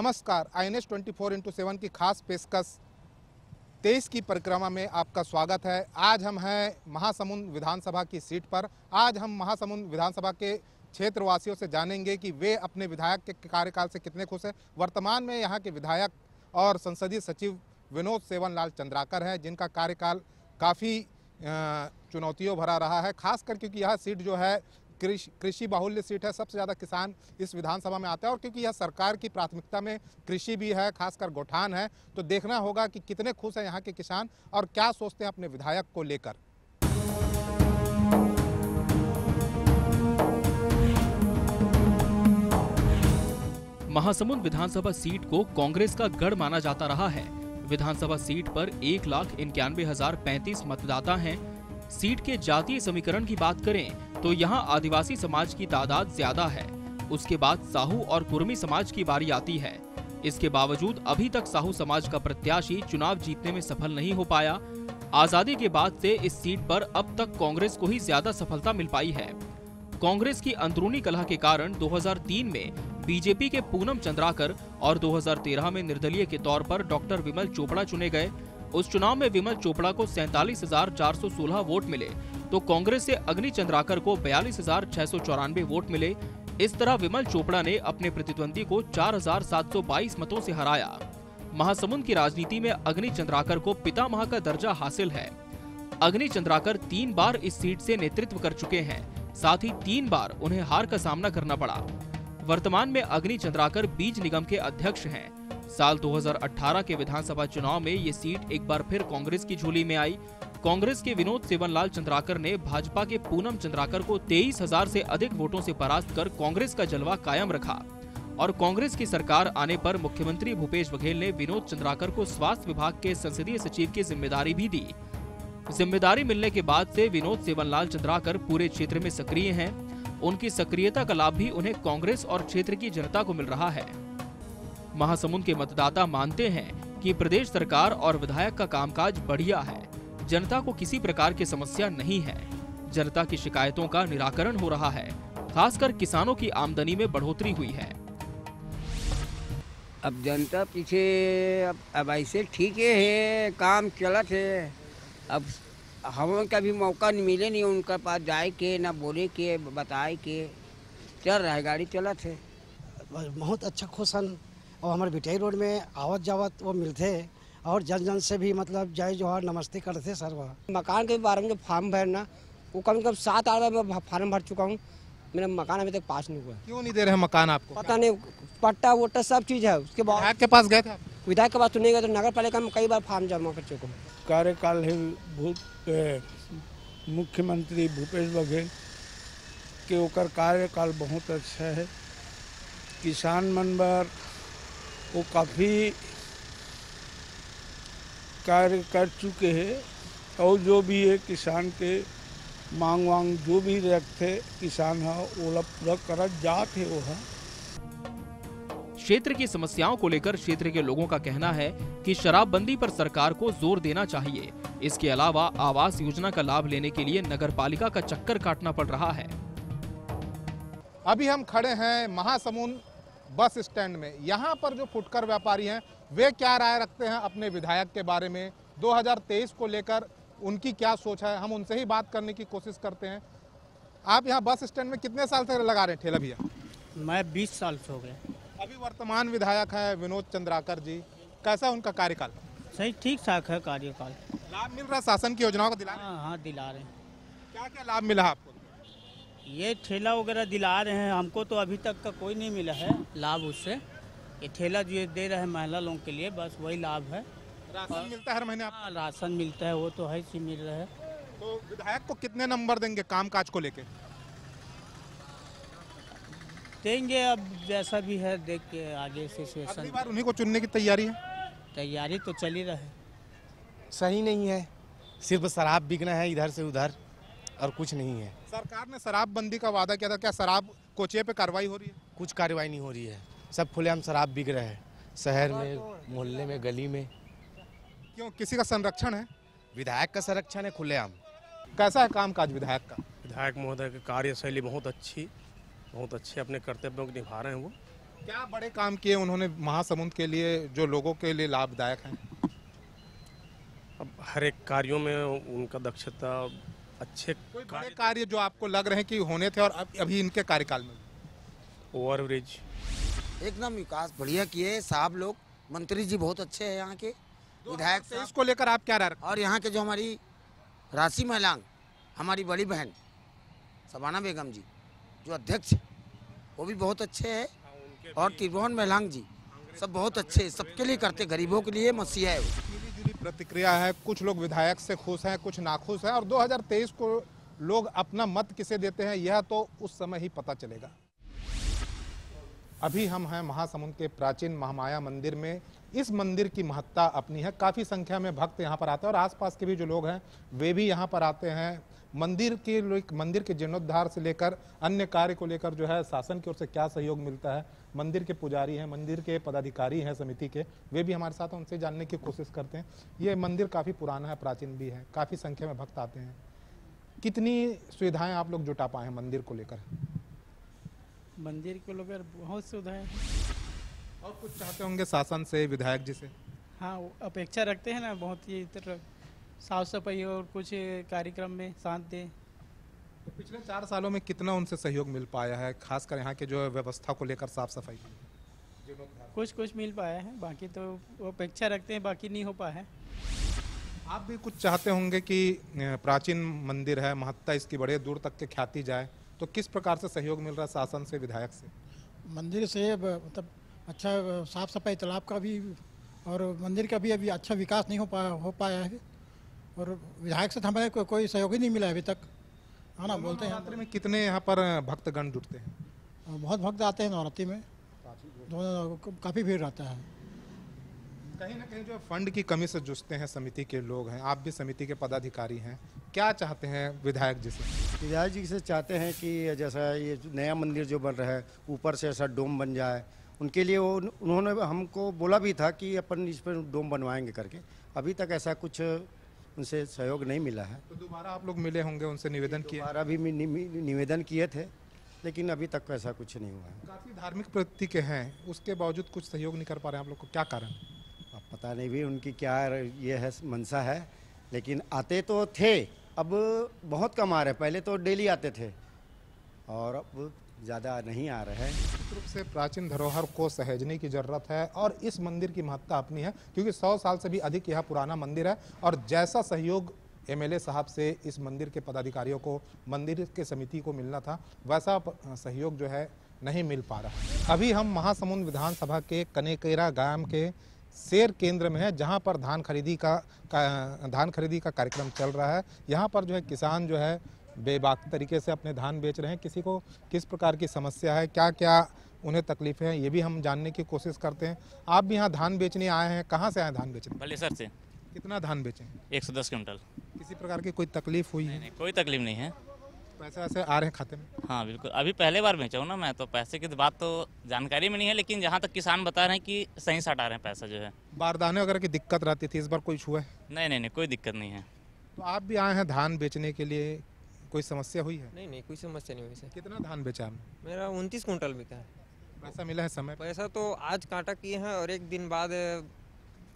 नमस्कार I N S twenty four into seven की खास पेशकश तेईस की परिक्रमा में आपका स्वागत है आज हम हैं महासमुंद विधानसभा की सीट पर आज हम महासमुंद विधानसभा के क्षेत्रवासियों से जानेंगे कि वे अपने विधायक के कार्यकाल से कितने खुश हैं वर्तमान में यहाँ के विधायक और संसदीय सचिव विनोद सेवनलाल चंद्राकर हैं जिनका कार्यकाल काफ़ी चुनौतियों भरा रहा है खासकर क्योंकि यह सीट जो है कृषि बाहुल्य सीट है सबसे ज़्यादा किसान इस विधानसभा में आते हैं और क्योंकि यह सरकार की प्राथमिकता में कृषि भी है खासकर गोठान है तो देखना होगा कि कितने खुश हैं यहाँ के किसान और क्या सोचते हैं अपने विधायक को लेकर महासमुंद विधानसभा सीट को कांग्रेस का गढ़ माना जाता रहा है विधानसभा सीट पर एक लाख इक्यानवे हजार पैंतीस मतदाता हैं। सीट के जातीय समीकरण की बात करें तो यहाँ आदिवासी समाज की तादाद ज्यादा है उसके बाद साहू और कुर्मी समाज की बारी आती है इसके बावजूद अभी तक साहू समाज का प्रत्याशी चुनाव जीतने में सफल नहीं हो पाया आजादी के बाद से इस सीट पर अब तक कांग्रेस को ही ज्यादा सफलता मिल पाई है कांग्रेस की अंदरूनी कलह के कारण 2003 में बीजेपी के पूनम चंद्राकर और 2013 में निर्दलीय के तौर पर डॉक्टर विमल चोपड़ा चुने गए उस चुनाव में विमल चोपड़ा को सैतालीस वोट मिले तो कांग्रेस से अग्नि चंद्राकर को बयालीस वोट मिले इस तरह विमल चोपड़ा ने अपने प्रतिद्वंदी को 4,722 मतों से हराया महासमुंद की राजनीति में अग्नि चंद्राकर को पिता महा का दर्जा हासिल है अग्नि चंद्राकर तीन बार इस सीट से नेतृत्व कर चुके हैं साथ ही तीन बार उन्हें हार का सामना करना पड़ा वर्तमान में अग्नि चंद्राकर बीज निगम के अध्यक्ष हैं साल 2018 के विधानसभा चुनाव में ये सीट एक बार फिर कांग्रेस की झोली में आई कांग्रेस के विनोद सेवनलाल चंद्राकर ने भाजपा के पूनम चंद्राकर को तेईस हजार से अधिक वोटों से परास्त कर कांग्रेस का जलवा कायम रखा और कांग्रेस की सरकार आने पर मुख्यमंत्री भूपेश बघेल ने विनोद चंद्राकर को स्वास्थ्य विभाग के संसदीय सचिव की जिम्मेदारी भी दी जिम्मेदारी मिलने के बाद से विनोद सेवनलाल चंद्राकर पूरे क्षेत्र में सक्रिय है उनकी सक्रियता का लाभ भी उन्हें कांग्रेस और क्षेत्र की जनता को मिल रहा है महासमुंद के मतदाता मानते हैं कि प्रदेश सरकार और विधायक का कामकाज बढ़िया है जनता को किसी प्रकार की समस्या नहीं है जनता की शिकायतों का निराकरण हो रहा है खासकर किसानों की आमदनी में बढ़ोतरी हुई है अब जनता पीछे अब अब ऐसे ठीक है काम चलत है अब हम का भी मौका नहीं मिले नहीं उनके पास जाए के ना बोले के बताए के चल रहा है गाड़ी चलत है बहुत अच्छा खुश हन और हमारे बिटाई रोड में आवत जावत वो मिलते और जन जन से भी मतलब जय जोहर नमस्ते करते सर वह मकान के बारे में जो फार्म भरना वो कम से कम सात आठ बार फार्म भर चुका हूँ मेरा मकान अभी तक पास नहीं हुआ क्यों नहीं दे रहे मकान आपको पता नहीं पट्टा वट्टा सब चीज़ है उसके बाद विधायक के पास गए थे विधायक के पास तो नहीं गए तो नगर पालिका में कई बार फार्म जमा कर चुका हूँ कार्यकाल है मुख्यमंत्री भूपेश बघेल के ओकर कार्यकाल बहुत अच्छा है किसान मन बार वो काफ़ी कार्य कर चुके हैं और जो भी है किसान के मांग वांग जो भी रखते किसान है हाँ, ओला पूरा कर जाते वो है हाँ। क्षेत्र की समस्याओं को लेकर क्षेत्र के लोगों का कहना है कि शराबबंदी पर सरकार को जोर देना चाहिए इसके अलावा आवास योजना का लाभ लेने के लिए नगर पालिका का चक्कर काटना पड़ रहा है अभी हम खड़े हैं महासमुंद बस स्टैंड में यहाँ पर जो फुटकर व्यापारी हैं वे क्या राय रखते हैं अपने विधायक के बारे में 2023 को लेकर उनकी क्या सोच है हम उनसे ही बात करने की कोशिश करते हैं आप यहाँ बस स्टैंड में कितने साल से लगा रहे हैं ठेला भैया मैं 20 साल से हो गए अभी वर्तमान विधायक हैं विनोद चंद्राकर जी कैसा उनका कार्यकाल सही ठीक ठाक है कार्यकाल लाभ मिल रहा शासन की योजनाओं का दिला हाँ हाँ दिला रहे हैं क्या क्या लाभ मिला आपको ये ठेला वगैरह दिला रहे हैं हमको तो अभी तक का कोई नहीं मिला है लाभ उससे ये ठेला जो दे रहे हैं महिला लोगों के लिए बस वही लाभ है राशन मिलता है हर महीने आप हाँ, राशन मिलता है वो तो है सी मिल रहा है तो विधायक को कितने नंबर देंगे काम काज को लेके देंगे अब जैसा भी है देख के आगे सिचुएशन उन्हीं को चुनने की तैयारी है तैयारी तो चल ही रहा है सही नहीं है सिर्फ शराब बिकना है इधर से उधर और कुछ नहीं है सरकार ने शराबबंदी का वादा किया था क्या शराब कोचे पे कार्रवाई हो रही है कुछ कार्रवाई नहीं हो रही है सब खुलेआम शराब बिक रहे हैं शहर में मोहल्ले में गली में क्यों किसी का संरक्षण है विधायक का संरक्षण है खुलेआम कैसा है काम काज विधायक का विधायक महोदय की कार्यशैली बहुत अच्छी बहुत अच्छे अपने कर्तव्यों को निभा रहे हैं वो क्या बड़े काम किए उन्होंने महासमुंद के लिए जो लोगों के लिए लाभदायक हैं अब हर एक कार्यों में उनका दक्षता अच्छे कार्य कार्य जो आपको लग रहे हैं कि होने थे और अभी इनके कार्यकाल में ओवर ब्रिज एकदम विकास बढ़िया किए साहब लोग मंत्री जी बहुत अच्छे हैं यहाँ के विधायक से इसको लेकर आप क्या रहे और यहाँ के जो हमारी राशि महिलांग हमारी बड़ी बहन सबाना बेगम जी जो अध्यक्ष वो भी बहुत अच्छे है हाँ, और त्रिभुवन महिलांग जी सब बहुत अच्छे सबके लिए करते गरीबों के लिए मसीहा है प्रतिक्रिया है कुछ लोग विधायक से खुश हैं कुछ नाखुश हैं और 2023 को लोग अपना मत किसे देते हैं यह तो उस समय ही पता चलेगा अभी हम हैं महासमुंद के प्राचीन महामाया मंदिर में इस मंदिर की महत्ता अपनी है काफ़ी संख्या में भक्त यहाँ पर आते हैं और आसपास के भी जो लोग हैं वे भी यहाँ पर आते हैं मंदिर के मंदिर के जीर्णोद्धार से लेकर अन्य कार्य को लेकर जो है शासन की ओर से क्या सहयोग मिलता है मंदिर के पुजारी हैं मंदिर के पदाधिकारी हैं समिति के वे भी हमारे साथ उनसे जानने की कोशिश करते हैं ये मंदिर काफ़ी पुराना है प्राचीन भी है काफ़ी संख्या में भक्त आते हैं कितनी सुविधाएं आप लोग जुटा पाए हैं मंदिर को लेकर मंदिर को लेकर बहुत सुविधाएं और कुछ चाहते होंगे शासन से विधायक जी से हाँ अपेक्षा रखते हैं ना बहुत ही साफ सफाई और कुछ कार्यक्रम में साथ दें तो पिछले चार सालों में कितना उनसे सहयोग मिल पाया है खासकर यहाँ के जो व्यवस्था को लेकर साफ सफाई कुछ कुछ मिल पाया है बाकी तो वो अपेक्षा रखते हैं बाकी नहीं हो पाया है आप भी कुछ चाहते होंगे कि प्राचीन मंदिर है महत्ता इसकी बड़े दूर तक के ख्याति जाए तो किस प्रकार से सहयोग मिल रहा है शासन से विधायक से मंदिर से मतलब अच्छा साफ सफाई तालाब का भी और मंदिर का भी अभी अच्छा विकास नहीं हो पाया हो पाया है और विधायक से तो हमारे को, कोई सहयोग ही नहीं मिला अभी तक हाँ ना बोलते हैं नवरात्रि में कितने यहाँ पर भक्तगण जुटते हैं बहुत भक्त आते हैं नवरात्रि में दोनों काफ़ी भीड़ रहता है कहीं ना कहीं जो फंड की कमी से जुटते हैं समिति के लोग हैं आप भी समिति के पदाधिकारी हैं क्या चाहते हैं विधायक जी से विधायक जी से चाहते हैं कि जैसा ये नया मंदिर जो बन रहा है ऊपर से ऐसा डोम बन जाए उनके लिए वो उन्होंने हमको बोला भी था कि अपन इस पर डोम बनवाएंगे करके अभी तक ऐसा कुछ उनसे सहयोग नहीं मिला है तो दोबारा आप लोग मिले होंगे उनसे निवेदन किए दोबारा भी निवेदन किए थे लेकिन अभी तक ऐसा कुछ नहीं हुआ है काफ़ी धार्मिक प्रवृत्ति के हैं उसके बावजूद कुछ सहयोग नहीं कर पा रहे हैं आप लोग को क्या कारण अब पता नहीं भी उनकी क्या ये है मनसा है लेकिन आते तो थे अब बहुत कम आ रहे पहले तो डेली आते थे और अब ज़्यादा नहीं आ रहा है निश्चित रूप से प्राचीन धरोहर को सहेजने की ज़रूरत है और इस मंदिर की महत्ता अपनी है क्योंकि सौ साल से भी अधिक यह पुराना मंदिर है और जैसा सहयोग एमएलए साहब से इस मंदिर के पदाधिकारियों को मंदिर के समिति को मिलना था वैसा सहयोग जो है नहीं मिल पा रहा अभी हम महासमुंद विधानसभा के कनेकेरा गांव के शेर केंद्र में है जहां पर धान खरीदी का, का धान खरीदी का कार्यक्रम चल रहा है यहां पर जो है किसान जो है बेबाक तरीके से अपने धान बेच रहे हैं किसी को किस प्रकार की समस्या है क्या क्या उन्हें तकलीफें हैं ये भी हम जानने की कोशिश करते हैं आप भी यहाँ धान बेचने आए हैं कहाँ से आए धान बेचने सर से कितना धान बेचें एक सौ दस क्विंटल किसी प्रकार की कोई तकलीफ हुई है कोई तकलीफ नहीं है पैसे वैसे आ रहे हैं खाते में हाँ बिल्कुल अभी पहले बार बेचा हूँ ना मैं तो पैसे की बात तो जानकारी में नहीं है लेकिन जहाँ तक किसान बता रहे हैं कि सही साट आ रहे हैं पैसा जो है बारदाने वगैरह की दिक्कत रहती थी इस बार कोई छुआ है नहीं नहीं नहीं कोई दिक्कत नहीं है तो आप भी आए हैं धान बेचने के लिए कोई समस्या हुई है नहीं नहीं कोई समस्या नहीं हुई सर कितना धान बेचा आपने मेरा उनतीस कुंटल बिका है पैसा मिला है समय पैसा तो आज कांटा किए हैं और एक दिन बाद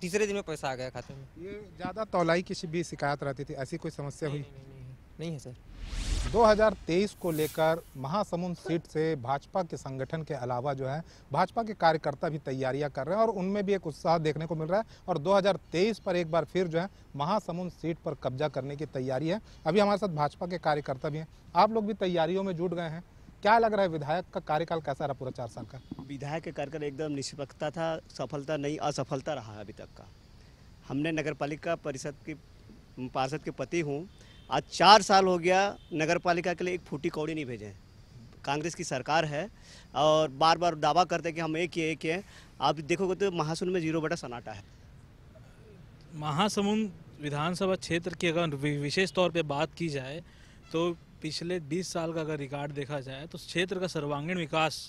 तीसरे दिन में पैसा आ गया खाते में ये ज़्यादा तोलाई किसी भी शिकायत रहती थी ऐसी कोई समस्या हुई नहीं है सर 2023 को लेकर महासमुंद सीट से भाजपा के संगठन के अलावा जो है भाजपा के कार्यकर्ता भी तैयारियां कर रहे हैं और उनमें भी एक उत्साह देखने को मिल रहा है और 2023 पर एक बार फिर जो है महासमुंद सीट पर कब्जा करने की तैयारी है अभी हमारे साथ भाजपा के कार्यकर्ता भी हैं आप लोग भी तैयारियों में जुट गए हैं क्या लग रहा है विधायक का कार्यकाल कैसा रहा पूरा चार साल का विधायक का कार्यकाल एकदम निष्पक्षता था सफलता नहीं असफलता रहा अभी तक का हमने नगर परिषद की पार्षद के पति हूँ आज चार साल हो गया नगर पालिका के लिए एक फूटी कौड़ी नहीं भेजे कांग्रेस की सरकार है और बार बार दावा करते हैं कि हम एक ही एक हैं आप देखोगे तो महासुन में जीरो बटा सनाटा है महासमुंद विधानसभा क्षेत्र की अगर विशेष तौर पे बात की जाए तो पिछले 20 साल का अगर रिकॉर्ड देखा जाए तो क्षेत्र का सर्वांगीण विकास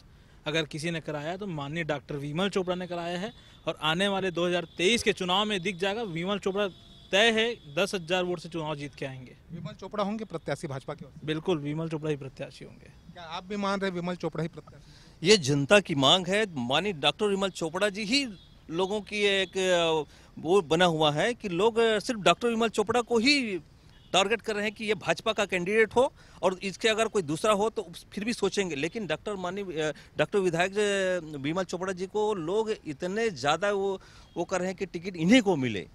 अगर किसी ने कराया तो माननीय डॉक्टर विमल चोपड़ा ने कराया है और आने वाले 2023 के चुनाव में दिख जाएगा विमल चोपड़ा तय है दस हजार वोट से चुनाव जीत के आएंगे विमल चोपड़ा होंगे प्रत्याशी भाजपा के बिल्कुल विमल चोपड़ा ही प्रत्याशी होंगे क्या आप भी मान रहे विमल चोपड़ा ही प्रत्याशी ये जनता की मांग है मानी डॉक्टर विमल चोपड़ा जी ही लोगों की एक वो बना हुआ है कि लोग सिर्फ डॉक्टर विमल चोपड़ा को ही टारगेट कर रहे हैं कि ये भाजपा का कैंडिडेट हो और इसके अगर कोई दूसरा हो तो फिर भी सोचेंगे लेकिन डॉक्टर मानी डॉक्टर विधायक विमल चोपड़ा जी को लोग इतने ज़्यादा वो वो कर रहे हैं कि टिकट इन्हीं को मिले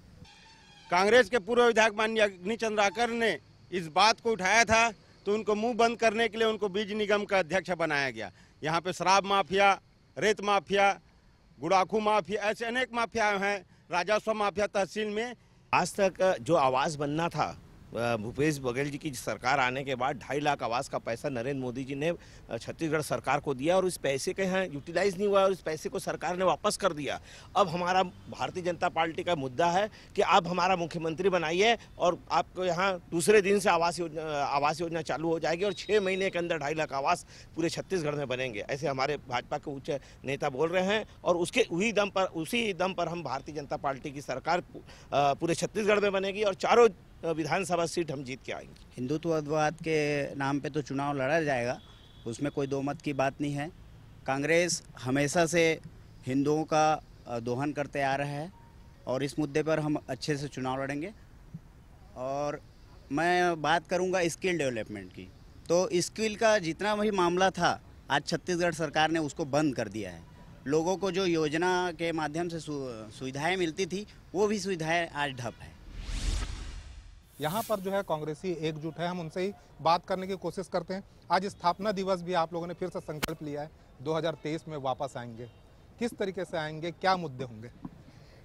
कांग्रेस के पूर्व विधायक माननीय अग्निचंद्राकर ने इस बात को उठाया था तो उनको मुंह बंद करने के लिए उनको बीज निगम का अध्यक्ष बनाया गया यहाँ पे शराब माफिया रेत माफिया गुड़ाखू माफिया ऐसे अनेक माफिया हैं राजस्व माफिया तहसील में आज तक जो आवाज़ बनना था भूपेश बघेल जी की सरकार आने के बाद ढाई लाख आवास का पैसा नरेंद्र मोदी जी ने छत्तीसगढ़ सरकार को दिया और उस पैसे के यहाँ यूटिलाइज नहीं हुआ और उस पैसे को सरकार ने वापस कर दिया अब हमारा भारतीय जनता पार्टी का मुद्दा है कि आप हमारा मुख्यमंत्री बनाइए और आपको यहाँ दूसरे दिन से आवास योजना आवास योजना चालू हो जाएगी और छः महीने के अंदर ढाई लाख आवास पूरे छत्तीसगढ़ में बनेंगे ऐसे हमारे भाजपा के उच्च नेता बोल रहे हैं और उसके उसी दम पर उसी दम पर हम भारतीय जनता पार्टी की सरकार पूरे छत्तीसगढ़ में बनेगी और चारों तो विधानसभा सीट हम जीत के आएंगे हिंदुत्ववाद के नाम पे तो चुनाव लड़ा जाएगा उसमें कोई दो मत की बात नहीं है कांग्रेस हमेशा से हिंदुओं का दोहन करते आ रहा है और इस मुद्दे पर हम अच्छे से चुनाव लड़ेंगे और मैं बात करूंगा स्किल डेवलपमेंट की तो स्किल का जितना भी मामला था आज छत्तीसगढ़ सरकार ने उसको बंद कर दिया है लोगों को जो योजना के माध्यम से सुविधाएं मिलती थी वो भी सुविधाएं आज ढप है यहाँ पर जो है कांग्रेसी एकजुट है हम उनसे ही बात करने की कोशिश करते हैं आज स्थापना दिवस भी आप लोगों ने फिर से संकल्प लिया है 2023 में वापस आएंगे किस तरीके से आएंगे क्या मुद्दे होंगे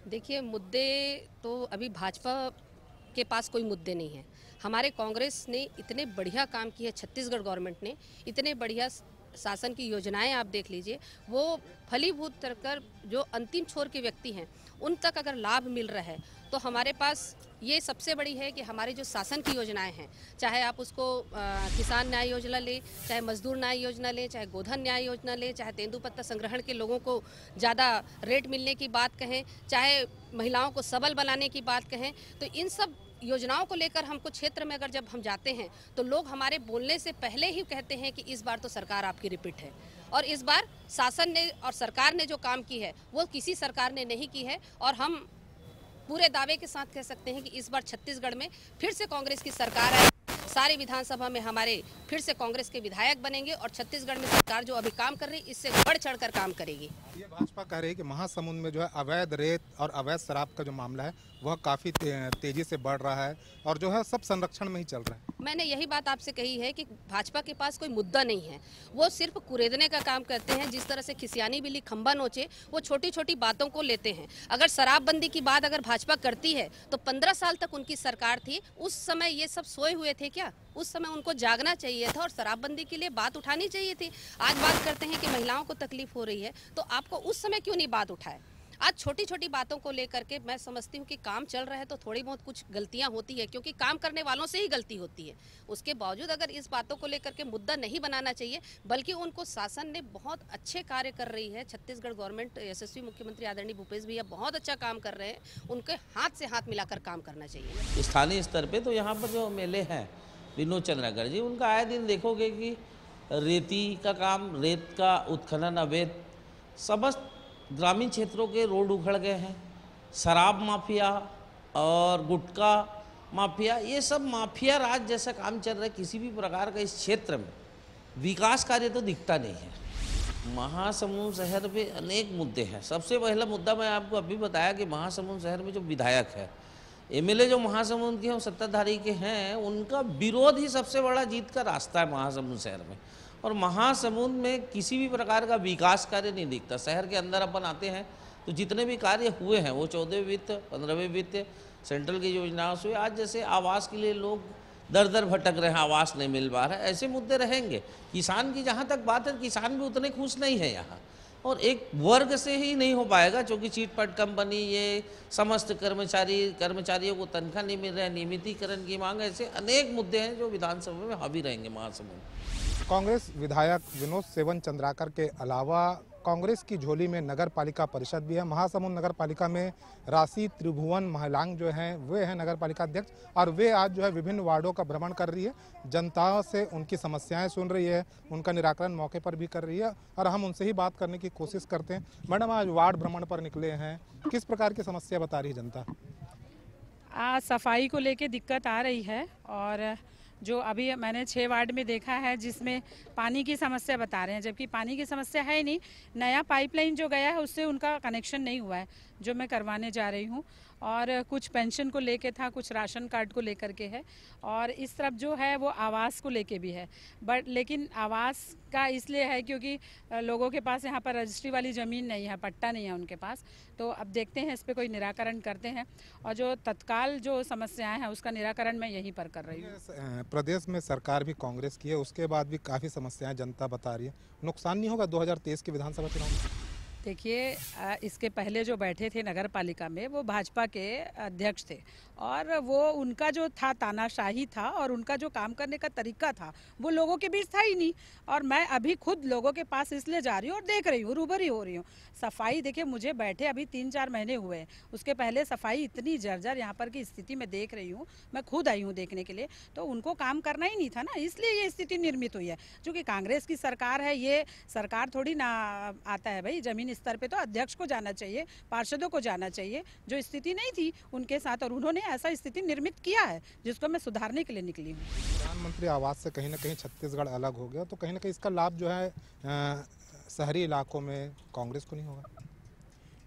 देखिए मुद्दे तो अभी भाजपा के पास कोई मुद्दे नहीं है हमारे कांग्रेस ने इतने बढ़िया काम किए छत्तीसगढ़ गवर्नमेंट ने इतने बढ़िया शासन की योजनाएं आप देख लीजिए वो फलीभूत कर जो अंतिम छोर के व्यक्ति हैं उन तक अगर लाभ मिल रहा है तो हमारे पास ये सबसे बड़ी है कि हमारे जो शासन की योजनाएं हैं चाहे आप उसको आ, किसान न्याय योजना लें चाहे मजदूर न्याय योजना लें चाहे गोधन न्याय योजना लें चाहे तेंदुपत्ता संग्रहण के लोगों को ज़्यादा रेट मिलने की बात कहें चाहे महिलाओं को सबल बनाने की बात कहें तो इन सब योजनाओं को लेकर हमको क्षेत्र में अगर जब हम जाते हैं तो लोग हमारे बोलने से पहले ही कहते हैं कि इस बार तो सरकार आपकी रिपीट है और इस बार शासन ने और सरकार ने जो काम की है वो किसी सरकार ने नहीं की है और हम पूरे दावे के साथ कह सकते हैं कि इस बार छत्तीसगढ़ में फिर से कांग्रेस की सरकार आई सारे विधानसभा में हमारे फिर से कांग्रेस के विधायक बनेंगे और छत्तीसगढ़ में सरकार जो अभी काम कर रही है इससे बढ़ चढ़ कर काम करेगी ये भाजपा कह रही है कि महासमुंद में जो है अवैध रेत और अवैध शराब का जो मामला है वह काफ़ी तेजी से बढ़ रहा है और जो है सब संरक्षण में ही चल रहा है मैंने यही बात आपसे कही है कि भाजपा के पास कोई मुद्दा नहीं है वो सिर्फ कुरेदने का काम करते हैं जिस तरह से खिसियानी बिली खंबा नोचे वो छोटी छोटी बातों को लेते हैं अगर शराबबंदी की बात अगर भाजपा करती है तो पंद्रह साल तक उनकी सरकार थी उस समय ये सब सोए हुए थे कि क्या उस समय उनको जागना चाहिए था और शराबबंदी के लिए बात उठानी चाहिए थी आज बात करते हैं कि महिलाओं को तकलीफ हो रही है तो आपको उस समय क्यों नहीं बात उठाए आज छोटी छोटी बातों को लेकर के मैं समझती हूँ कि काम चल रहा है तो थोड़ी बहुत कुछ गलतियाँ होती है क्योंकि काम करने वालों से ही गलती होती है उसके बावजूद अगर इस बातों को लेकर के मुद्दा नहीं बनाना चाहिए बल्कि उनको शासन ने बहुत अच्छे कार्य कर रही है छत्तीसगढ़ गवर्नमेंट यशस्वी मुख्यमंत्री आदरणीय भूपेश भैया बहुत अच्छा काम कर रहे हैं उनके हाथ से हाथ मिलाकर काम करना चाहिए स्थानीय स्तर पर तो यहाँ पर जो मेले हैं विनोद चंद्राकर जी उनका आए दिन देखोगे कि रेती का काम रेत का उत्खनन अवैध समस्त ग्रामीण क्षेत्रों के रोड उखड़ गए हैं शराब माफिया और गुटखा माफिया ये सब माफिया राज जैसा काम चल रहा है किसी भी प्रकार का इस क्षेत्र में विकास कार्य तो दिखता नहीं है महासमुंद शहर में अनेक मुद्दे हैं सबसे पहला मुद्दा मैं आपको अभी बताया कि महासमुंद शहर में जो विधायक है एमएलए जो महासमुंद के हैं सत्ताधारी के हैं उनका विरोध ही सबसे बड़ा जीत का रास्ता है महासमुंद शहर में और महासमुंद में किसी भी प्रकार का विकास कार्य नहीं दिखता शहर के अंदर अपन आते हैं तो जितने भी कार्य हुए हैं वो चौदहवें वित्त पंद्रहवें वित्त सेंट्रल की योजनाओं से आज जैसे आवास के लिए लोग दर दर भटक रहे हैं आवास नहीं मिल पा रहा है ऐसे मुद्दे रहेंगे किसान की जहाँ तक बात है किसान भी उतने खुश नहीं है यहाँ और एक वर्ग से ही नहीं हो पाएगा क्योंकि चीट फंड कंपनी ये समस्त कर्मचारी कर्मचारियों को तनख्वाह नहीं मिल रहा है नियमितीकरण की मांग ऐसे अनेक मुद्दे हैं जो विधानसभा में हावी रहेंगे महासमुंद कांग्रेस विधायक विनोद सेवन चंद्राकर के अलावा कांग्रेस की झोली में नगर पालिका परिषद भी है महासमुंद नगर पालिका में राशि त्रिभुवन महलांग जो हैं वे हैं नगर पालिका अध्यक्ष और वे आज जो है विभिन्न वार्डों का भ्रमण कर रही है जनता से उनकी समस्याएं सुन रही है उनका निराकरण मौके पर भी कर रही है और हम उनसे ही बात करने की कोशिश करते हैं मैडम आज वार्ड भ्रमण पर निकले हैं किस प्रकार की समस्या बता रही है जनता आ, सफाई को लेके दिक्कत आ रही है और जो अभी मैंने छः वार्ड में देखा है जिसमें पानी की समस्या बता रहे हैं जबकि पानी की समस्या है ही नहीं नया पाइपलाइन जो गया है उससे उनका कनेक्शन नहीं हुआ है जो मैं करवाने जा रही हूँ और कुछ पेंशन को लेके था कुछ राशन कार्ड को लेकर के है और इस तरफ जो है वो आवास को लेके भी है बट लेकिन आवास का इसलिए है क्योंकि लोगों के पास यहाँ पर रजिस्ट्री वाली ज़मीन नहीं है पट्टा नहीं है उनके पास तो अब देखते हैं इस पर कोई निराकरण करते हैं और जो तत्काल जो समस्याएँ हैं उसका निराकरण मैं यहीं पर कर रही हूँ प्रदेश में सरकार भी कांग्रेस की है उसके बाद भी काफ़ी समस्याएँ जनता बता रही है नुकसान नहीं होगा दो के विधानसभा चुनाव में देखिए इसके पहले जो बैठे थे नगर पालिका में वो भाजपा के अध्यक्ष थे और वो उनका जो था तानाशाही था और उनका जो काम करने का तरीका था वो लोगों के बीच था ही नहीं और मैं अभी खुद लोगों के पास इसलिए जा रही हूँ और देख रही हूँ रूबरी हो रही हूँ सफाई देखिए मुझे बैठे अभी तीन चार महीने हुए हैं उसके पहले सफाई इतनी जर्जर यहाँ पर की स्थिति में देख रही हूँ मैं खुद आई हूँ देखने के लिए तो उनको काम करना ही नहीं था ना इसलिए ये स्थिति निर्मित हुई है चूँकि कांग्रेस की सरकार है ये सरकार थोड़ी ना आता है भाई जमीन स्तर पर तो अध्यक्ष को जाना चाहिए पार्षदों को जाना चाहिए जो स्थिति नहीं थी उनके साथ और उन्होंने ऐसा स्थिति निर्मित किया है जिसको मैं सुधारने के लिए निकली हूँ प्रधानमंत्री आवास से कहीं ना कहीं छत्तीसगढ़ अलग हो गया तो कहीं ना कहीं इसका लाभ जो है शहरी इलाकों में कांग्रेस को नहीं होगा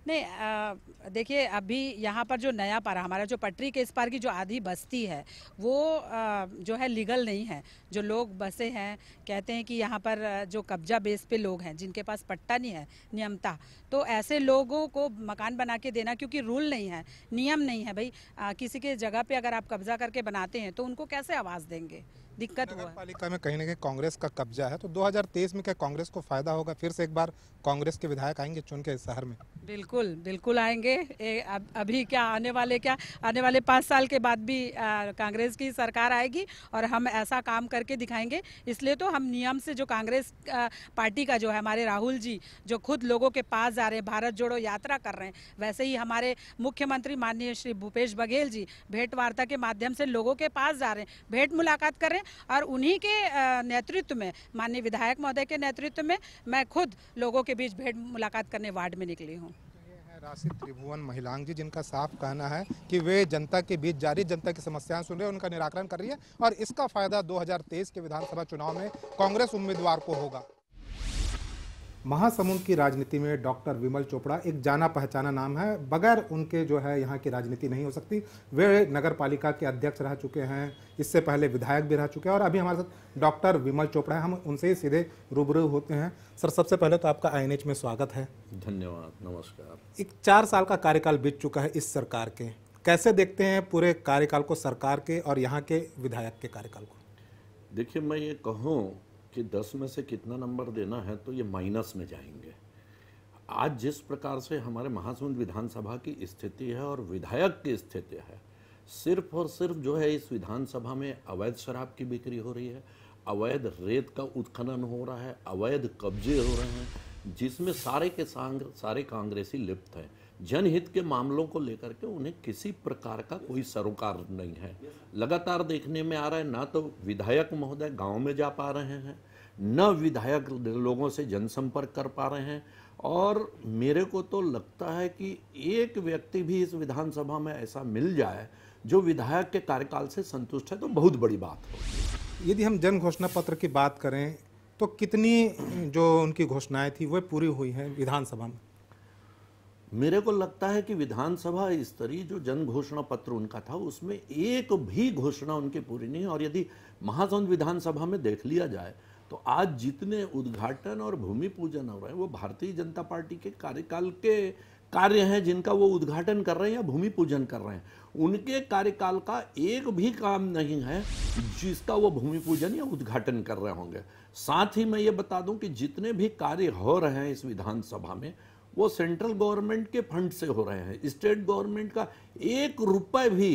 नहीं देखिए अभी यहाँ पर जो नया पारा हमारा जो पटरी के इस पार की जो आधी बस्ती है वो आ, जो है लीगल नहीं है जो लोग बसे हैं कहते हैं कि यहाँ पर जो कब्जा बेस पे लोग हैं जिनके पास पट्टा नहीं है नियमता तो ऐसे लोगों को मकान बना के देना क्योंकि रूल नहीं है नियम नहीं है भाई आ, किसी के जगह पर अगर आप कब्जा करके बनाते हैं तो उनको कैसे आवाज़ देंगे दिक्कत हुआ पालिका में कहीं ना कहीं कांग्रेस का कब्जा है तो 2023 में क्या कांग्रेस को फायदा होगा फिर से एक बार कांग्रेस के विधायक आएंगे चुन के शहर में बिल्कुल बिल्कुल आएंगे ए, अब, अभी क्या आने वाले क्या आने वाले पाँच साल के बाद भी कांग्रेस की सरकार आएगी और हम ऐसा काम करके दिखाएंगे इसलिए तो हम नियम से जो कांग्रेस पार्टी का जो है हमारे राहुल जी जो खुद लोगों के पास जा रहे हैं भारत जोड़ो यात्रा कर रहे हैं वैसे ही हमारे मुख्यमंत्री माननीय श्री भूपेश बघेल जी भेंट वार्ता के माध्यम से लोगों के पास जा रहे हैं भेंट मुलाकात कर रहे हैं और उन्हीं के नेतृत्व में माननीय विधायक महोदय के नेतृत्व में मैं खुद लोगों के बीच भेंट मुलाकात करने वार्ड में निकली हूँ राशि त्रिभुवन महिलांग जी जिनका साफ कहना है कि वे जनता के बीच जारी जनता की समस्याएं सुन रहे हैं उनका निराकरण कर रही है और इसका फायदा 2023 के विधानसभा चुनाव में कांग्रेस उम्मीदवार को होगा महासमुंद की राजनीति में डॉक्टर विमल चोपड़ा एक जाना पहचाना नाम है बगैर उनके जो है यहाँ की राजनीति नहीं हो सकती वे नगर पालिका के अध्यक्ष रह चुके हैं इससे पहले विधायक भी रह चुके हैं और अभी हमारे साथ डॉक्टर विमल चोपड़ा है हम उनसे ही सीधे रूबरू होते हैं सर सबसे पहले तो आपका आई में स्वागत है धन्यवाद नमस्कार एक चार साल का कार्यकाल बीत चुका है इस सरकार के कैसे देखते हैं पूरे कार्यकाल को सरकार के और यहाँ के विधायक के कार्यकाल को देखिए मैं ये कहूँ कि 10 में से कितना नंबर देना है तो ये माइनस में जाएंगे आज जिस प्रकार से हमारे महासमुंद विधानसभा की स्थिति है और विधायक की स्थिति है सिर्फ और सिर्फ जो है इस विधानसभा में अवैध शराब की बिक्री हो रही है अवैध रेत का उत्खनन हो रहा है अवैध कब्जे हो रहे हैं जिसमें सारे के सांग सारे कांग्रेसी लिप्त हैं जनहित के मामलों को लेकर के उन्हें किसी प्रकार का कोई सरोकार नहीं है लगातार देखने में आ रहा है ना तो विधायक महोदय गांव में जा पा रहे हैं न विधायक लोगों से जनसंपर्क कर पा रहे हैं और मेरे को तो लगता है कि एक व्यक्ति भी इस विधानसभा में ऐसा मिल जाए जो विधायक के कार्यकाल से संतुष्ट है तो बहुत बड़ी बात हो यदि हम जन घोषणा पत्र की बात करें तो कितनी जो उनकी घोषणाएं थी वह पूरी हुई हैं विधानसभा में मेरे को लगता है कि विधानसभा स्तरीय जो जन घोषणा पत्र उनका था उसमें एक भी घोषणा उनकी पूरी नहीं और यदि महासंघ विधानसभा में देख लिया जाए तो आज जितने उद्घाटन और भूमि पूजन हो रहे हैं वो भारतीय जनता पार्टी के कार्यकाल के कार्य हैं जिनका वो उद्घाटन कर रहे हैं या भूमि पूजन कर रहे हैं उनके कार्यकाल का एक भी काम नहीं है जिसका वो भूमि पूजन या उद्घाटन कर रहे होंगे साथ ही मैं ये बता दूं कि जितने भी कार्य हो रहे हैं इस विधानसभा में वो सेंट्रल गवर्नमेंट के फंड से हो रहे हैं स्टेट गवर्नमेंट का एक रुपये भी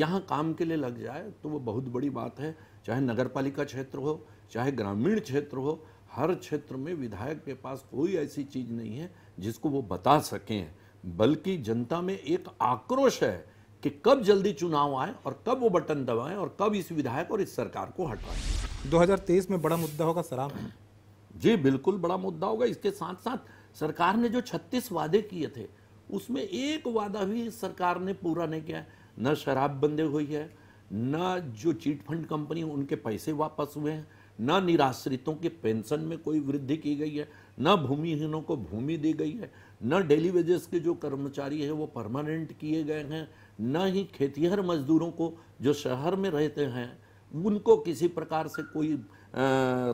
यहाँ काम के लिए लग जाए तो वो बहुत बड़ी बात है चाहे नगर पालिका क्षेत्र हो चाहे ग्रामीण क्षेत्र हो हर क्षेत्र में विधायक के पास कोई ऐसी चीज़ नहीं है जिसको वो बता सकें बल्कि जनता में एक आक्रोश है कि कब जल्दी चुनाव आए और कब वो बटन दबाएं और कब इस विधायक और इस सरकार को हटवाएं 2023 में बड़ा मुद्दा होगा सराम जी बिल्कुल बड़ा मुद्दा होगा इसके साथ साथ सरकार ने जो 36 वादे किए थे उसमें एक वादा भी सरकार ने पूरा नहीं किया न शराब बंदे हुई है न जो चीट फंड कंपनी उनके पैसे वापस हुए हैं न निराश्रितों के पेंशन में कोई वृद्धि की गई है न भूमिहीनों को भूमि दी गई है न डेली वेजेस के जो कर्मचारी हैं वो परमानेंट किए गए हैं न ही खेतीहर मजदूरों को जो शहर में रहते हैं उनको किसी प्रकार से कोई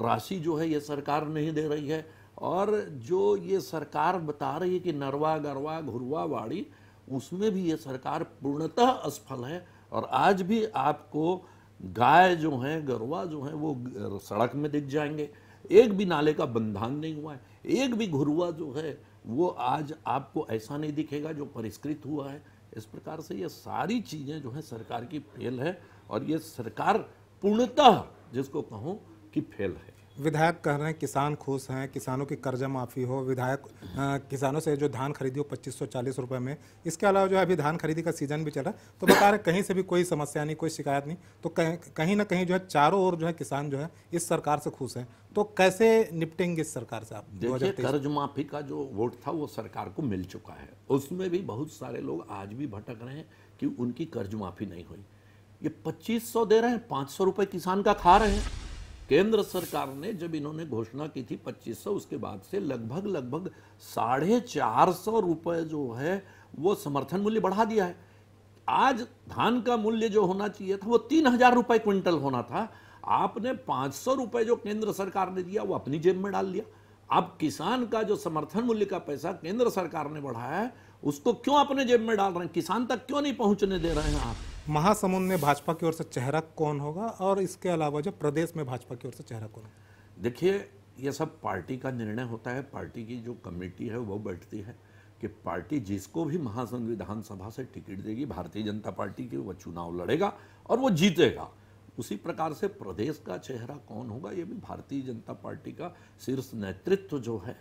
राशि जो है ये सरकार नहीं दे रही है और जो ये सरकार बता रही है कि नरवा गरवा घुरवा वाड़ी उसमें भी ये सरकार पूर्णतः असफल है और आज भी आपको गाय जो है गरवा जो है वो सड़क में दिख जाएंगे एक भी नाले का बंधान नहीं हुआ है एक भी घुरुआ जो है वो आज आपको ऐसा नहीं दिखेगा जो परिष्कृत हुआ है इस प्रकार से ये सारी चीज़ें जो हैं सरकार की फेल है और ये सरकार पूर्णतः जिसको कहूँ कि फेल है विधायक कह रहे हैं किसान खुश हैं किसानों की कर्जा माफ़ी हो विधायक किसानों से जो धान खरीदी हो पच्चीस सौ चालीस रुपये में इसके अलावा जो है अभी धान खरीदी का सीजन भी चल रहा है तो बता रहे कहीं से भी कोई समस्या नहीं कोई शिकायत नहीं तो कहीं ना कहीं जो है चारों ओर जो है किसान जो है इस सरकार से खुश हैं तो कैसे निपटेंगे इस सरकार से आप कर्ज माफ़ी का जो वोट था वो सरकार को मिल चुका है उसमें भी बहुत सारे लोग आज भी भटक रहे हैं कि उनकी कर्ज माफ़ी नहीं हुई ये पच्चीस सौ दे रहे हैं पाँच सौ रुपये किसान का खा रहे हैं केंद्र सरकार ने जब इन्होंने घोषणा की थी 2500 उसके बाद से लगभग लगभग साढ़े चार सौ रुपये जो है वो समर्थन मूल्य बढ़ा दिया है आज धान का मूल्य जो होना चाहिए था वो तीन हजार रुपये क्विंटल होना था आपने पाँच सौ रुपये जो केंद्र सरकार ने दिया वो अपनी जेब में डाल लिया अब किसान का जो समर्थन मूल्य का पैसा केंद्र सरकार ने बढ़ाया है उसको क्यों अपने जेब में डाल रहे हैं किसान तक क्यों नहीं पहुंचने दे रहे हैं आप महासमुंद में भाजपा की ओर से चेहरा कौन होगा और इसके अलावा जो प्रदेश में भाजपा की ओर से चेहरा कौन होगा देखिए यह सब पार्टी का निर्णय होता है पार्टी की जो कमेटी है वो बैठती है कि पार्टी जिसको भी महासंघ विधानसभा से टिकट देगी भारतीय जनता पार्टी की वह चुनाव लड़ेगा और वो जीतेगा उसी प्रकार से प्रदेश का चेहरा कौन होगा ये भी भारतीय जनता पार्टी का शीर्ष नेतृत्व जो है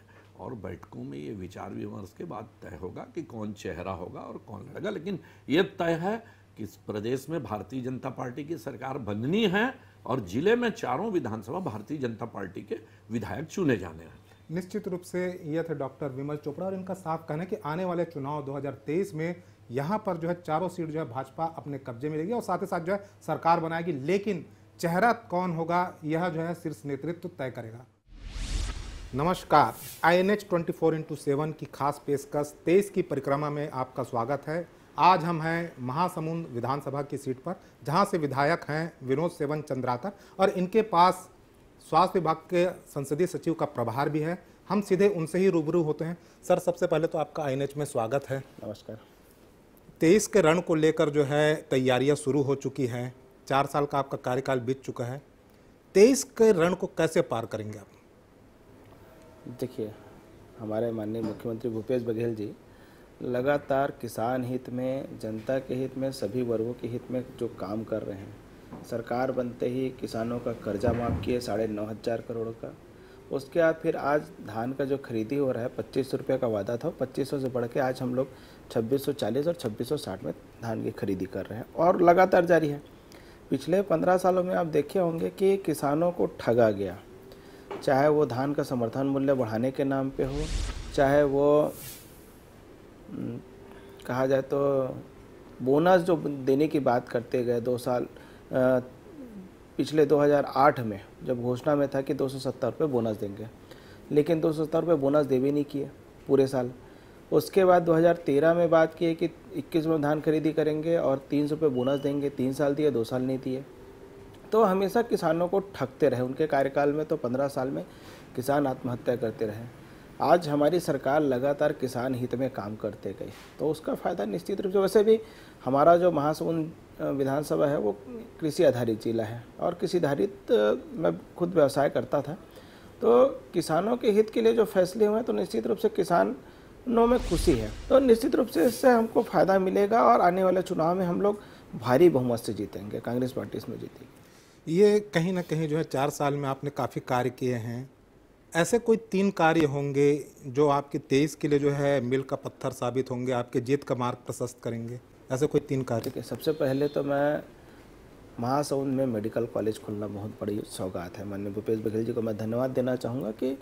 और बैठकों में ये विचार विमर्श के बाद तय होगा कि कौन चेहरा होगा और कौन लड़ेगा लेकिन ये तय है किस प्रदेश में भारतीय जनता पार्टी की सरकार बननी है और जिले में चारों विधानसभा भारतीय जनता पार्टी के विधायक चुने जाने हैं निश्चित रूप से यह थे डॉक्टर विमल चोपड़ा और इनका साफ कहना है कि आने वाले चुनाव 2023 में यहाँ पर जो है चारों सीट जो है भाजपा अपने कब्जे में लेगी और साथ ही साथ जो है सरकार बनाएगी लेकिन चेहरा कौन होगा यह जो है शीर्ष नेतृत्व तय करेगा नमस्कार I N H twenty four into seven की खास पेशकश तेईस की परिक्रमा में आपका स्वागत है आज हम हैं महासमुंद विधानसभा की सीट पर जहां से विधायक हैं विनोद सेवन चंद्राकर और इनके पास स्वास्थ्य विभाग के संसदीय सचिव का प्रभार भी है हम सीधे उनसे ही रूबरू होते हैं सर सबसे पहले तो आपका आई में स्वागत है नमस्कार तेईस के रण को लेकर जो है तैयारियाँ शुरू हो चुकी हैं चार साल का आपका कार्यकाल बीत चुका है तेईस के रण को कैसे पार करेंगे आप देखिए हमारे माननीय मुख्यमंत्री भूपेश बघेल जी लगातार किसान हित में जनता के हित में सभी वर्गों के हित में जो काम कर रहे हैं सरकार बनते ही किसानों का कर्जा माफ़ किए साढ़े नौ हज़ार करोड़ का उसके बाद फिर आज धान का जो खरीदी हो रहा है पच्चीस रुपये का वादा था पच्चीस सौ से बढ़ के आज हम लोग छब्बीस सौ चालीस और छब्बीस सौ साठ में धान की खरीदी कर रहे हैं और लगातार जारी है पिछले पंद्रह सालों में आप देखे होंगे कि किसानों को ठगा गया चाहे वो धान का समर्थन मूल्य बढ़ाने के नाम पे हो चाहे वो कहा जाए तो बोनस जो देने की बात करते गए दो साल पिछले 2008 में जब घोषणा में था कि दो सौ बोनस देंगे लेकिन दो सौ बोनस दे भी नहीं किए पूरे साल उसके बाद 2013 में बात की है कि इक्कीस में धान खरीदी करेंगे और तीन सौ रुपये बोनस देंगे तीन साल दिए दो साल नहीं दिए तो हमेशा किसानों को ठगते रहे उनके कार्यकाल में तो पंद्रह साल में किसान आत्महत्या करते रहे आज हमारी सरकार लगातार किसान हित में काम करते गई तो उसका फ़ायदा निश्चित रूप से वैसे भी हमारा जो महासमुंद विधानसभा है वो कृषि आधारित जिला है और कृषि आधारित मैं खुद व्यवसाय करता था तो किसानों के हित के लिए जो फैसले हुए हैं तो निश्चित रूप से किसानों में खुशी है तो निश्चित रूप से इससे हमको फ़ायदा मिलेगा और आने वाले चुनाव में हम लोग भारी बहुमत से जीतेंगे कांग्रेस पार्टी इसमें जीतेगी ये कहीं ना कहीं जो है चार साल में आपने काफ़ी कार्य किए हैं ऐसे कोई तीन कार्य होंगे जो आपके तेईस के लिए जो है मिल का पत्थर साबित होंगे आपके जीत का मार्ग प्रशस्त करेंगे ऐसे कोई तीन कार्य के सबसे पहले तो मैं महासौंद में मेडिकल कॉलेज खुलना बहुत बड़ी सौगात है माननीय भूपेश बघेल जी को मैं धन्यवाद देना चाहूँगा कि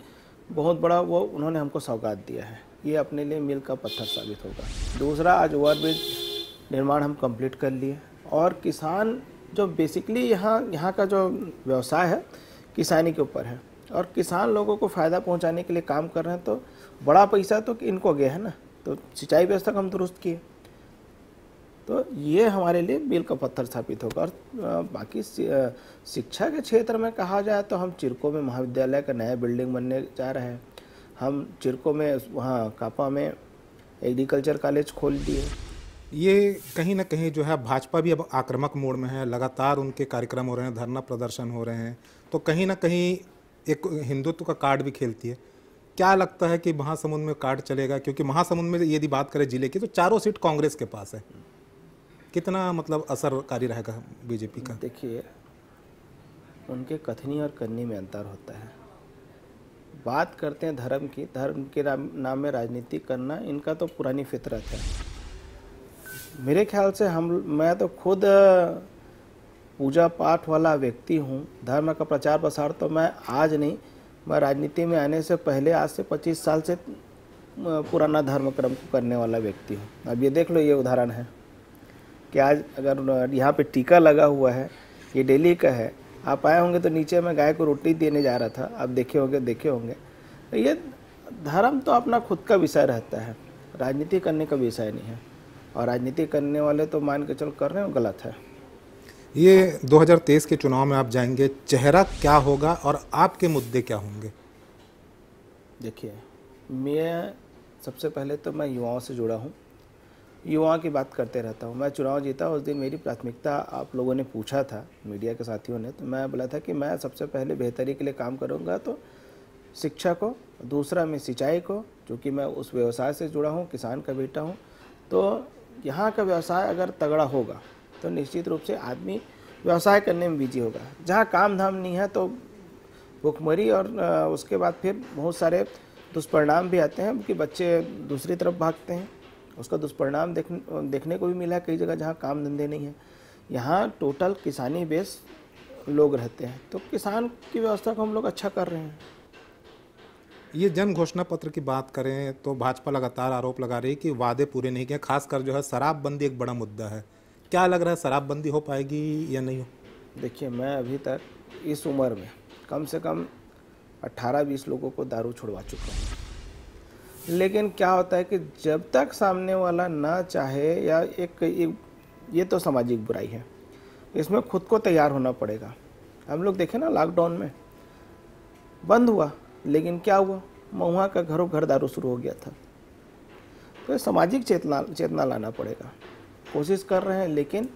बहुत बड़ा वो उन्होंने हमको सौगात दिया है ये अपने लिए मिल का पत्थर साबित होगा दूसरा आज ओवरब्रिज निर्माण हम कंप्लीट कर लिए और किसान जो बेसिकली यहाँ यहाँ का जो व्यवसाय है किसानी के ऊपर है और किसान लोगों को फ़ायदा पहुंचाने के लिए काम कर रहे हैं तो बड़ा पैसा तो इनको गया है ना तो सिंचाई व्यवस्था को हम दुरुस्त किए तो ये हमारे लिए बिल का पत्थर स्थापित होगा और बाकी शिक्षा के क्षेत्र में कहा जाए तो हम चिरको में महाविद्यालय का नया बिल्डिंग बनने जा रहे हैं हम चिरको में वहाँ कापा में एग्रीकल्चर कॉलेज खोल दिए ये कहीं ना कहीं जो है भाजपा भी अब आक्रामक मोड़ में है लगातार उनके कार्यक्रम हो रहे हैं धरना प्रदर्शन हो रहे हैं तो कहीं ना कहीं एक हिंदुत्व का कार्ड भी खेलती है क्या लगता है कि महासमुंद में कार्ड चलेगा क्योंकि महासमुंद में यदि बात करें जिले की तो चारों सीट कांग्रेस के पास है कितना मतलब असरकारी रहेगा बीजेपी का देखिए उनके कथनी और करनी में अंतर होता है बात करते हैं धर्म की धर्म के नाम में राजनीति करना इनका तो पुरानी फितरत है मेरे ख्याल से हम मैं तो खुद पूजा पाठ वाला व्यक्ति हूँ धर्म का प्रचार प्रसार तो मैं आज नहीं मैं राजनीति में आने से पहले आज से 25 साल से पुराना धर्म कर्म को करने वाला व्यक्ति हूँ अब ये देख लो ये उदाहरण है कि आज अगर यहाँ पे टीका लगा हुआ है ये डेली का है आप आए होंगे तो नीचे मैं गाय को रोटी देने जा रहा था आप देखे होंगे देखे होंगे ये धर्म तो अपना खुद का विषय रहता है राजनीति करने का विषय नहीं है और राजनीति करने वाले तो मान के चलो कर रहे हो गलत है ये 2023 के चुनाव में आप जाएंगे चेहरा क्या होगा और आपके मुद्दे क्या होंगे देखिए मैं सबसे पहले तो मैं युवाओं से जुड़ा हूँ युवाओं की बात करते रहता हूँ मैं चुनाव जीता उस दिन मेरी प्राथमिकता आप लोगों ने पूछा था मीडिया के साथियों ने तो मैं बोला था कि मैं सबसे पहले बेहतरी के लिए काम करूँगा तो शिक्षा को दूसरा मैं सिंचाई को क्योंकि मैं उस व्यवसाय से जुड़ा हूँ किसान का बेटा हूँ तो यहाँ का व्यवसाय अगर तगड़ा होगा तो निश्चित रूप से आदमी व्यवसाय करने में बिजी होगा जहाँ काम धाम नहीं है तो भुखमरी और उसके बाद फिर बहुत सारे दुष्परिणाम भी आते हैं कि बच्चे दूसरी तरफ भागते हैं उसका दुष्परिणाम देख देखने को भी मिला है कई जगह जहाँ काम धंधे नहीं है यहाँ टोटल किसानी बेस लोग रहते हैं तो किसान की व्यवस्था को हम लोग अच्छा कर रहे हैं ये जन घोषणा पत्र की बात करें तो भाजपा लगातार आरोप लगा रही है कि वादे पूरे नहीं किए खासकर जो है शराबबंदी एक बड़ा मुद्दा है क्या लग रहा है शराबबंदी हो पाएगी या नहीं हो देखिए मैं अभी तक इस उम्र में कम से कम 18-20 लोगों को दारू छुड़वा चुका हूँ लेकिन क्या होता है कि जब तक सामने वाला ना चाहे या एक, एक ये तो सामाजिक बुराई है इसमें खुद को तैयार होना पड़ेगा हम लोग देखें ना लॉकडाउन में बंद हुआ लेकिन क्या हुआ महुआ का घरों घर दारू शुरू हो गया था तो सामाजिक चेतना चेतना लाना पड़ेगा कोशिश कर रहे हैं लेकिन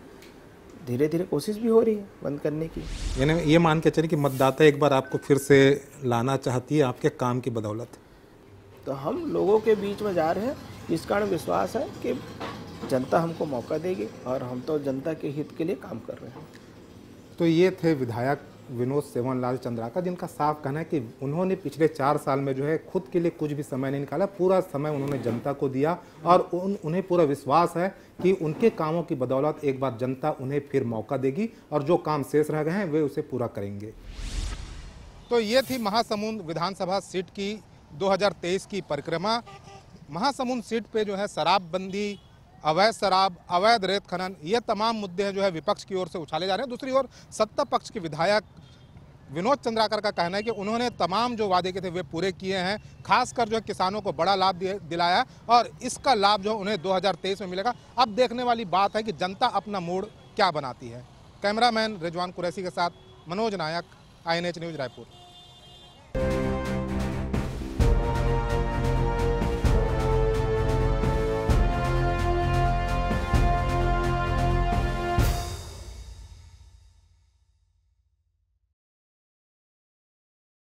धीरे धीरे कोशिश भी हो रही है बंद करने की यानी ये मान के चले कि मतदाता एक बार आपको फिर से लाना चाहती है आपके काम की बदौलत तो हम लोगों के बीच में जा रहे हैं इस कारण विश्वास है कि जनता हमको मौका देगी और हम तो जनता के हित के लिए काम कर रहे हैं तो ये थे विधायक विनोद सेवन लाल का जिनका साफ कहना है कि उन्होंने पिछले चार साल में जो है खुद के लिए कुछ भी समय नहीं निकाला पूरा समय उन्होंने जनता को दिया और उन उन्हें पूरा विश्वास है कि उनके कामों की बदौलत एक बार जनता उन्हें फिर मौका देगी और जो काम शेष रह गए हैं वे उसे पूरा करेंगे तो ये थी महासमुंद विधानसभा सीट की दो की परिक्रमा महासमुंद सीट पर जो है शराबबंदी अवैध शराब अवैध रेत खनन ये तमाम मुद्दे हैं जो है विपक्ष की ओर से उछाले जा रहे हैं दूसरी ओर सत्ता पक्ष के विधायक विनोद चंद्राकर का कहना है कि उन्होंने तमाम जो वादे किए थे वे पूरे किए हैं खासकर जो किसानों को बड़ा लाभ दिलाया और इसका लाभ जो उन्हें 2023 में मिलेगा अब देखने वाली बात है कि जनता अपना मूड क्या बनाती है कैमरामैन रिजवान कुरैसी के साथ मनोज नायक आई न्यूज़ रायपुर